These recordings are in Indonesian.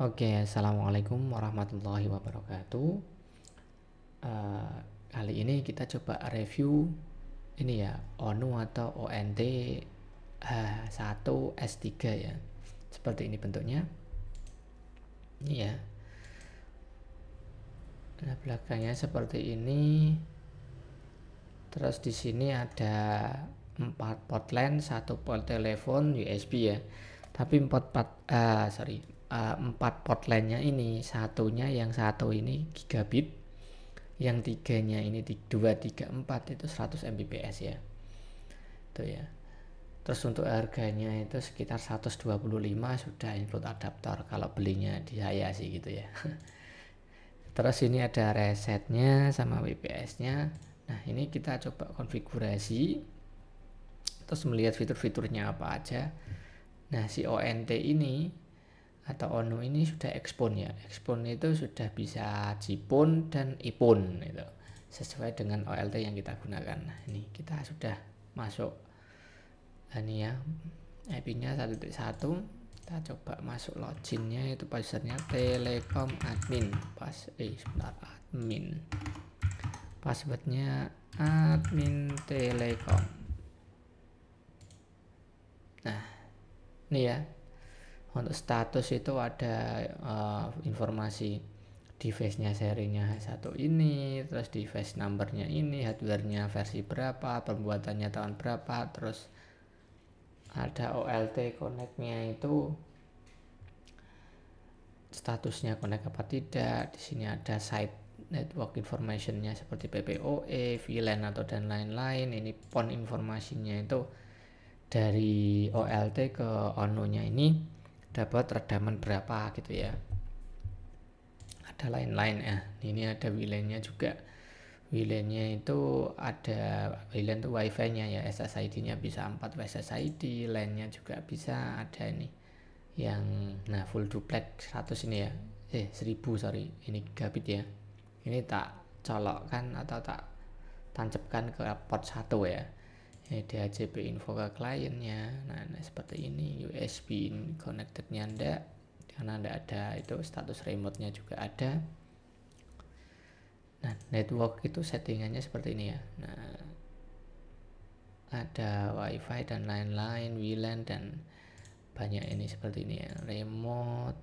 Oke, assalamualaikum warahmatullahi wabarakatuh. Uh, kali ini kita coba review ini ya ONU atau ONT uh, 1 S3 ya. Seperti ini bentuknya. Ini ya. Nah, belakangnya seperti ini. Terus di sini ada empat port LAN, satu port telepon USB ya. Tapi empat port, uh, eh, sorry Eh, empat uh, port lainnya ini satunya yang satu ini gigabit yang tiganya ini di 234 itu 100 Mbps ya itu ya terus untuk harganya itu sekitar 125 sudah include adaptor kalau belinya di saya sih gitu ya terus ini ada resetnya sama WPS nya nah ini kita coba konfigurasi terus melihat fitur-fiturnya apa aja nah si ONT ini atau ono ini sudah ekspon ya ekspon itu sudah bisa jipun dan ipun itu sesuai dengan OLT yang kita gunakan nah, ini kita sudah masuk ini ya IP nya 1.1 kita coba masuk loginnya itu passwordnya telekom admin pas eh sebentar admin passwordnya admin telekom nah ini ya untuk status itu ada uh, informasi device-nya serinya satu ini, terus device numbernya ini, hardware-nya versi berapa, pembuatannya tahun berapa, terus ada OLT connect-nya itu statusnya connect apa tidak. Di sini ada site network information-nya seperti PPOE, VLAN atau dan lain-lain. Ini PON informasinya itu dari OLT ke ONU-nya ini dapat redaman berapa gitu ya ada lain-lain ya ini ada wlan juga wlan itu ada WLAN itu WiFi-nya ya SSID-nya bisa 4 SSID LAN-nya juga bisa ada ini yang nah full duplex 100 ini ya eh 1000 sorry ini gigabit ya ini tak colokkan atau tak tancapkan ke port 1 ya Eh, DHCP info ke kliennya nah, nah seperti ini USB connectednya ndak karena ndak ada itu status remote-nya juga ada nah network itu settingannya seperti ini ya nah ada wifi dan lain-lain WLAN dan banyak ini seperti ini ya remote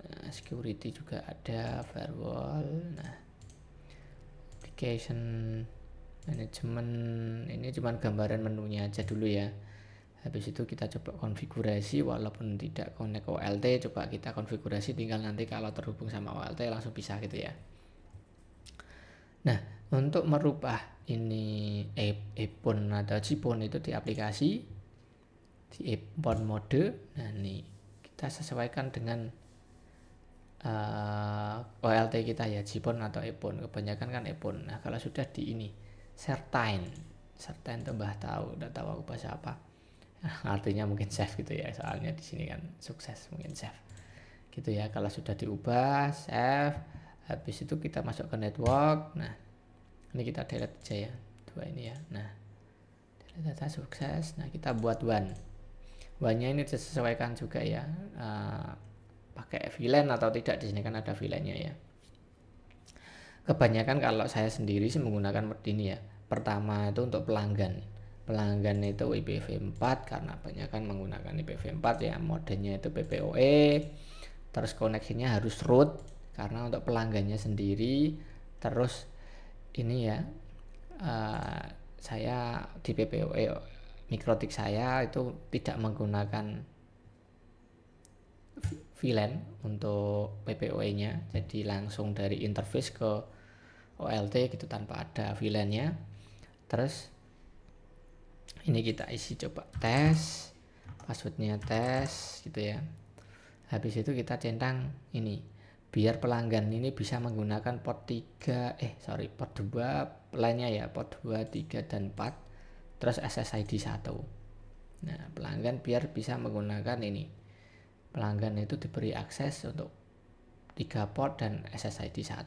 nah, security juga ada firewall nah application manajemen ini cuman gambaran menunya aja dulu ya habis itu kita coba konfigurasi walaupun tidak connect OLT coba kita konfigurasi tinggal nanti kalau terhubung sama OLT langsung bisa gitu ya nah untuk merubah ini epon atau cipon itu di aplikasi di epon mode nah ini kita sesuaikan dengan uh, eh, OLT kita ya cipon atau epon kebanyakan kan epon nah kalau sudah di ini certain certain tuh bah tahu udah tahu aku bahasa apa artinya mungkin chef gitu ya soalnya di sini kan sukses mungkin chef gitu ya kalau sudah diubah safe. habis itu kita masuk ke network nah ini kita delete aja ya dua ini ya nah delete data sukses nah kita buat one one nya ini sesuaikan juga ya uh, pakai VLAN atau tidak di sini kan ada VLAN nya ya kebanyakan kalau saya sendiri sih menggunakan ini ya pertama itu untuk pelanggan pelanggan itu IPv4 karena banyak kan menggunakan IPv4 ya modenya itu PPOE terus koneksinya harus root karena untuk pelanggannya sendiri terus ini ya uh, saya di PPOE eh, mikrotik saya itu tidak menggunakan VLAN untuk PPOE nya jadi langsung dari interface ke OLT gitu tanpa ada VLAN-nya. E terus ini kita isi coba tes, passwordnya tes gitu ya. Habis itu kita centang ini biar pelanggan ini bisa menggunakan port 3 eh sorry port 2 lainnya ya port 2 3 dan 4 terus SSID 1 nah pelanggan biar bisa menggunakan ini pelanggan itu diberi akses untuk 3 port dan SSID 1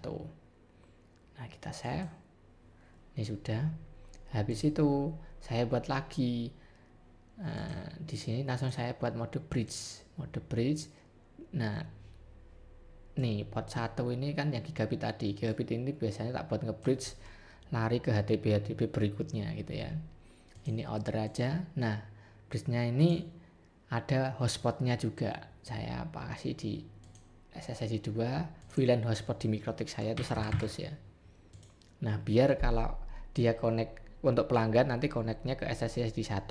Nah, kita save. Ini ya sudah. Habis itu saya buat lagi. Uh, di sini langsung saya buat mode bridge. Mode bridge. Nah, nih port 1 ini kan yang gigabit tadi. Gigabit ini biasanya tak buat nge-bridge lari ke HTTP HTTP berikutnya gitu ya. Ini order aja. Nah, bridge-nya ini ada hotspotnya juga. Saya kasih di SSID 2, VLAN hotspot di mikrotik saya itu 100 ya. Nah, biar kalau dia connect untuk pelanggan nanti connectnya ke SSISD 1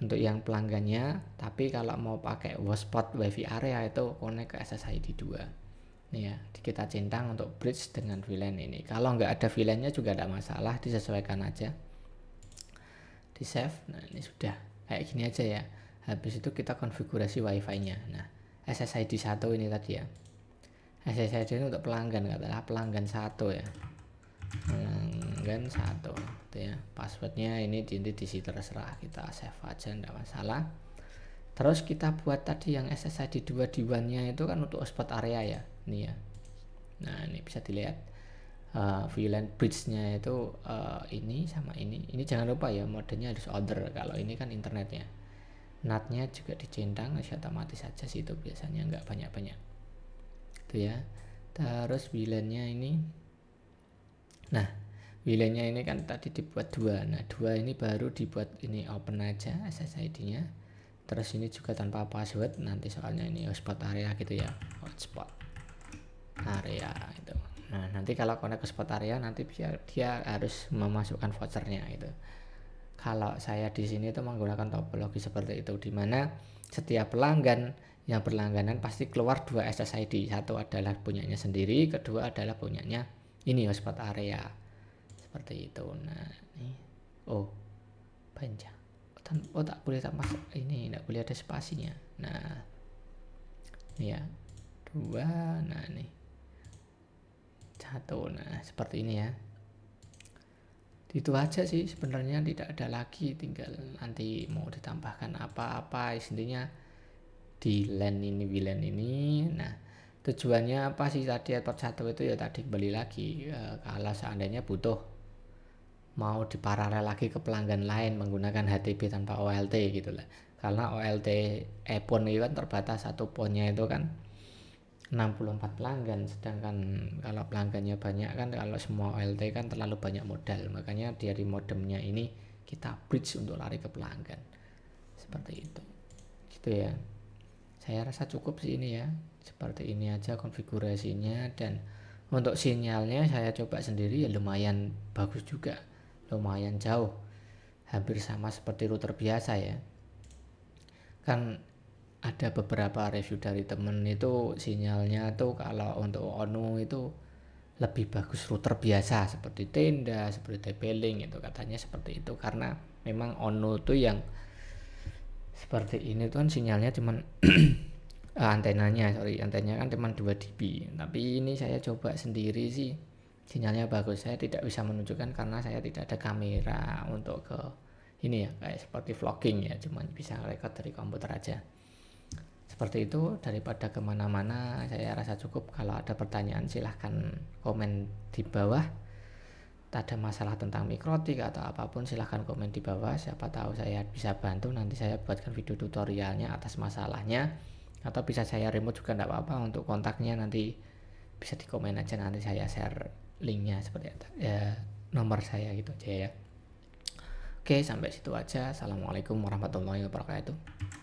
untuk yang pelanggannya, tapi kalau mau pakai hotspot WiFi area itu connect ke SSID 2. Nih ya, kita centang untuk bridge dengan VLAN e ini. Kalau nggak ada VLAN-nya e juga tidak masalah, disesuaikan aja. Di save, nah ini sudah kayak gini aja ya. Habis itu kita konfigurasi WiFi-nya. Nah, SSID 1 ini tadi ya. SSID ini untuk pelanggan, katalah pelanggan satu ya pelanggan satu gitu ya passwordnya ini jadi di situ terserah kita save aja tidak masalah terus kita buat tadi yang SSID dua di nya itu kan untuk hotspot area ya ini ya nah ini bisa dilihat uh, VLAN bridge-nya itu uh, ini sama ini ini jangan lupa ya modenya harus order kalau ini kan internetnya NAT-nya juga dicentang otomatis saja sih itu biasanya nggak banyak-banyak itu ya terus VLAN-nya ini Nah, wilayahnya ini kan tadi dibuat dua. Nah, dua ini baru dibuat ini open aja SSID-nya. Terus ini juga tanpa password. Nanti soalnya ini hotspot area gitu ya, hotspot area itu. Nah, nanti kalau connect ke spot area nanti biar dia harus memasukkan vouchernya itu. Kalau saya di sini itu menggunakan topologi seperti itu di mana setiap pelanggan yang berlangganan pasti keluar dua SSID. Satu adalah punyanya sendiri, kedua adalah punyanya ini ya hotspot area seperti itu nah ini oh panjang oh, oh tak boleh tak masuk ini tidak boleh ada spasinya nah ini ya dua nah ini satu nah seperti ini ya itu aja sih sebenarnya tidak ada lagi tinggal nanti mau ditambahkan apa-apa intinya di land ini VLAN ini nah tujuannya apa sih tadi Edward satu itu ya tadi kembali lagi ya, kalau seandainya butuh mau diparalel lagi ke pelanggan lain menggunakan HTTP tanpa OLT gitu lah karena OLT Epon eh, itu kan terbatas satu ponnya itu kan 64 pelanggan sedangkan kalau pelanggannya banyak kan kalau semua OLT kan terlalu banyak modal makanya dari modemnya ini kita bridge untuk lari ke pelanggan seperti itu gitu ya saya rasa cukup sih ini ya seperti ini aja konfigurasinya dan untuk sinyalnya saya coba sendiri ya lumayan bagus juga lumayan jauh hampir sama seperti router biasa ya kan ada beberapa review dari temen itu sinyalnya tuh kalau untuk ONU itu lebih bagus router biasa seperti tenda seperti TP-Link itu katanya seperti itu karena memang ONU tuh yang seperti ini tuh kan sinyalnya cuman uh, antenanya sorry antenanya kan cuma 2 dB tapi ini saya coba sendiri sih sinyalnya bagus saya tidak bisa menunjukkan karena saya tidak ada kamera untuk ke ini ya kayak seperti vlogging ya cuman bisa record dari komputer aja seperti itu daripada kemana-mana saya rasa cukup kalau ada pertanyaan silahkan komen di bawah ada masalah tentang mikrotik atau apapun silahkan komen di bawah siapa tahu saya bisa bantu nanti saya buatkan video tutorialnya atas masalahnya atau bisa saya remote juga tidak apa-apa untuk kontaknya nanti bisa di komen aja nanti saya share linknya seperti itu ya nomor saya gitu aja ya oke sampai situ aja assalamualaikum warahmatullahi wabarakatuh